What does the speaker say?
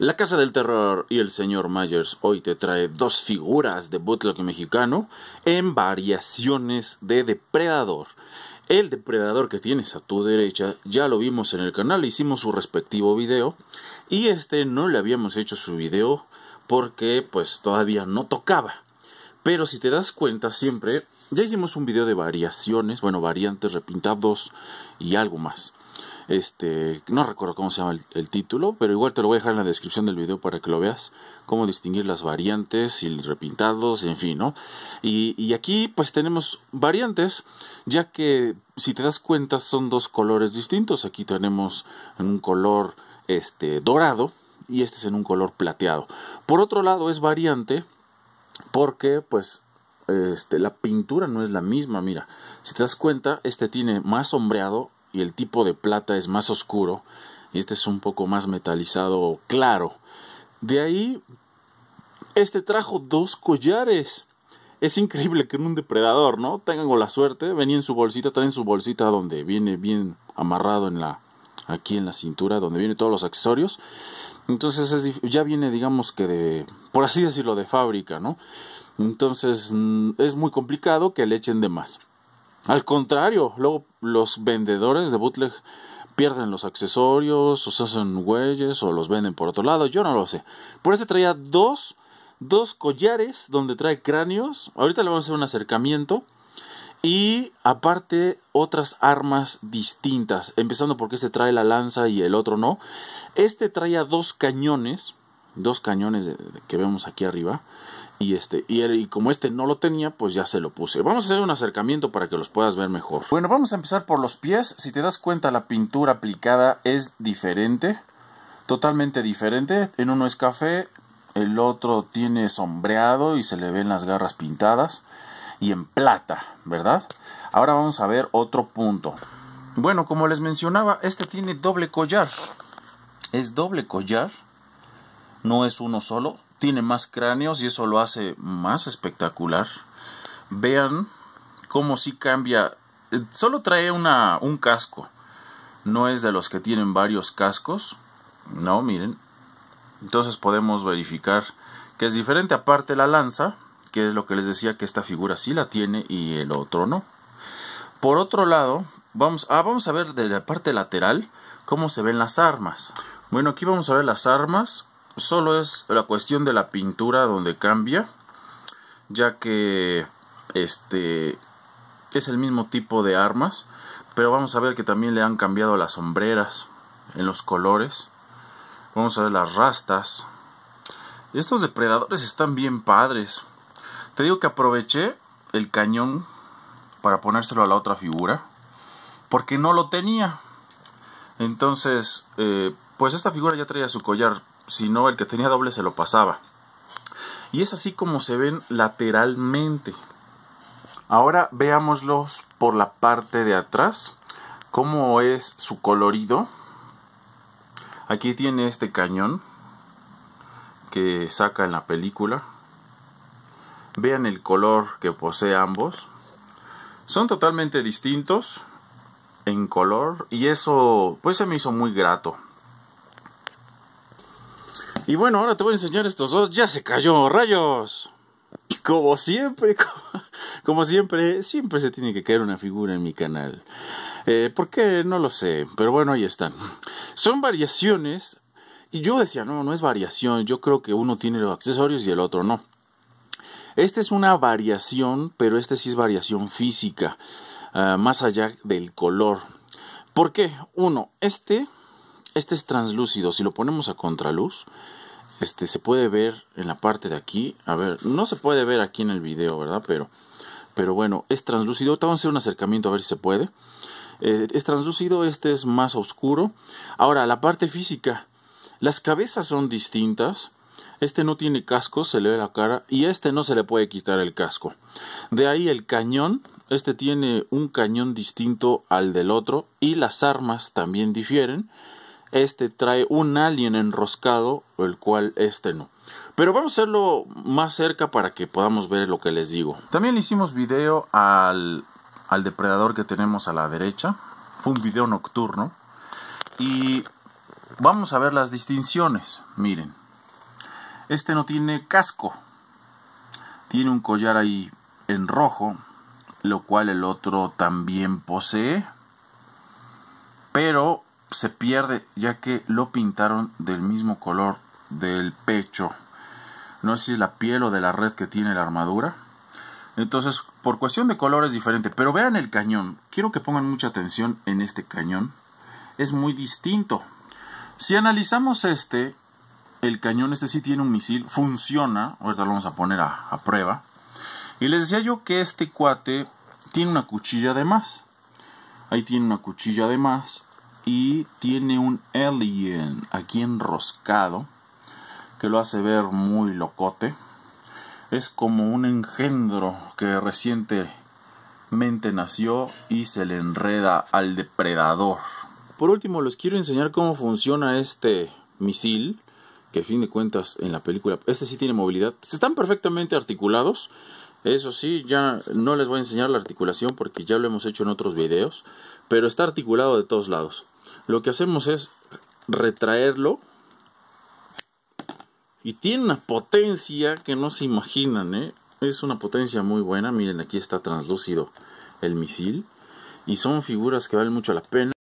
La Casa del Terror y el señor Myers hoy te trae dos figuras de bootleg mexicano en variaciones de depredador. El depredador que tienes a tu derecha ya lo vimos en el canal, hicimos su respectivo video y este no le habíamos hecho su video porque pues todavía no tocaba. Pero si te das cuenta siempre, ya hicimos un video de variaciones, bueno, variantes, repintados y algo más. Este, no recuerdo cómo se llama el, título, pero igual te lo voy a dejar en la descripción del video para que lo veas. Cómo distinguir las variantes y repintados, en fin, ¿no? Y, aquí pues tenemos variantes, ya que si te das cuenta son dos colores distintos. Aquí tenemos en un color este, dorado y este es en un color plateado. Por otro lado es variante porque pues este, la pintura no es la misma, mira, si te das cuenta, este tiene más sombreado y el tipo de plata es más oscuro y este es un poco más metalizado claro. De ahí, este trajo dos collares. Es increíble que en un depredador, ¿no? Tengan la suerte, venía en su bolsita, traen su bolsita donde viene bien amarrado en la aquí en la cintura, donde vienen todos los accesorios. Entonces ya viene, digamos que de, por así decirlo, de fábrica, ¿no? Entonces mm, es muy complicado que le echen de más. Al contrario, luego los vendedores de bootleg pierden los accesorios, o se hacen güeyes, o los venden por otro lado, yo no lo sé. Por este traía dos, dos collares donde trae cráneos. Ahorita le vamos a hacer un acercamiento. Y aparte otras armas distintas, empezando porque este trae la lanza y el otro no. Este traía dos cañones dos cañones que vemos aquí arriba. Y, este, y, como este no lo tenía, pues ya se lo puse. Vamos a hacer un acercamiento para que los puedas ver mejor. Bueno, vamos a empezar por los pies. Si te das cuenta, la pintura aplicada es diferente. Totalmente diferente. En uno es café, el otro tiene sombreado y se le ven las garras pintadas. Y en plata, ¿verdad? Ahora vamos a ver otro punto. Bueno, como les mencionaba, este tiene doble collar. Es doble collar no es uno solo, tiene más cráneos y eso lo hace más espectacular. Vean cómo si cambia, eh, solo trae una, un casco, no es de los que tienen varios cascos, no, miren, entonces podemos verificar que es diferente aparte la lanza, que es lo que les decía que esta figura sí la tiene y el otro no. Por otro lado, vamos, a ah, vamos a ver de la parte lateral cómo se ven las armas. Bueno, aquí vamos a ver las armas solo es la cuestión de la pintura donde cambia, ya que este es el mismo tipo de armas, pero vamos a ver que también le han cambiado las sombreras en los colores. Vamos a ver las rastas. Estos depredadores están bien padres. Te digo que aproveché el cañón para ponérselo a la otra figura, porque no lo tenía. Entonces, eh, pues esta figura ya traía su collar si el que tenía doble se lo pasaba. Y es así como se ven lateralmente. Ahora veámoslos por la parte de atrás, cómo es su colorido. Aquí tiene este cañón que saca en la película. Vean el color que posee ambos. Son totalmente distintos en color y eso pues se me hizo muy grato y bueno, ahora te voy a enseñar estos dos. Ya se cayó, rayos. Y como siempre, como, siempre, siempre se tiene que caer una figura en mi canal. Eh, ¿Por qué? No lo sé, pero bueno, ahí están. Son variaciones. Y yo decía, no, no es variación. Yo creo que uno tiene los accesorios y el otro no. Esta es una variación, pero esta sí es variación física, ah, más allá del color. ¿Por qué? Uno, este este es translúcido, si lo ponemos a contraluz, este se puede ver en la parte de aquí, a ver, no se puede ver aquí en el video, ¿verdad? Pero, pero bueno, es translúcido, vamos a hacer un acercamiento a ver si se puede. Eh, es translúcido, este es más oscuro. Ahora, la parte física, las cabezas son distintas, este no tiene casco, se le ve la cara y este no se le puede quitar el casco. De ahí el cañón, este tiene un cañón distinto al del otro y las armas también difieren. Este trae un alien enroscado, el cual este no. Pero vamos a hacerlo más cerca para que podamos ver lo que les digo. También hicimos video al, al depredador que tenemos a la derecha. Fue un video nocturno. Y vamos a ver las distinciones. Miren. Este no tiene casco. Tiene un collar ahí en rojo. Lo cual el otro también posee. Pero se pierde ya que lo pintaron del mismo color del pecho. No sé si es la piel o de la red que tiene la armadura. Entonces, por cuestión de color es diferente. Pero vean el cañón. Quiero que pongan mucha atención en este cañón. Es muy distinto. Si analizamos este, el cañón este sí tiene un misil. Funciona. Ahorita lo vamos a poner a, prueba. Y les decía yo que este cuate tiene una cuchilla de más. Ahí tiene una cuchilla de más y tiene un alien aquí enroscado que lo hace ver muy locote. Es como un engendro que recientemente nació y se le enreda al depredador. Por último, les quiero enseñar cómo funciona este misil, que a fin de cuentas en la película, este sí tiene movilidad. Están perfectamente articulados. Eso sí, ya no les voy a enseñar la articulación porque ya lo hemos hecho en otros videos, pero está articulado de todos lados lo que hacemos es retraerlo y tiene una potencia que no se imaginan, ¿eh? Es una potencia muy buena. Miren, aquí está translúcido el misil. Y son figuras que valen mucho la pena.